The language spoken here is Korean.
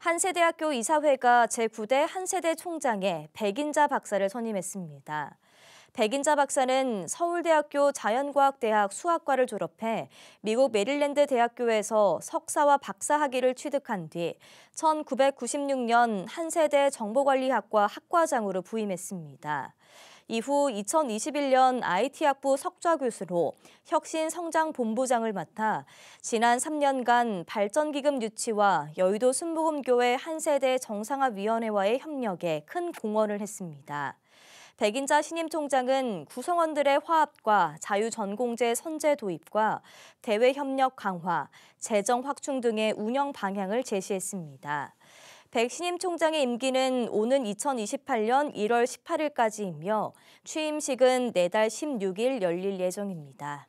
한세대학교 이사회가 제9대 한세대 총장에 백인자 박사를 선임했습니다. 백인자 박사는 서울대학교 자연과학대학 수학과를 졸업해 미국 메릴랜드 대학교에서 석사와 박사 학위를 취득한 뒤 1996년 한세대 정보관리학과 학과장으로 부임했습니다. 이후 2021년 IT학부 석좌 교수로 혁신성장본부장을 맡아 지난 3년간 발전기금 유치와 여의도 순복음교회 한세대 정상화위원회와의 협력에 큰 공헌을 했습니다. 백인자 신임 총장은 구성원들의 화합과 자유전공제 선제 도입과 대외협력 강화, 재정 확충 등의 운영 방향을 제시했습니다. 백 신임 총장의 임기는 오는 2028년 1월 18일까지이며 취임식은 내달 16일 열릴 예정입니다.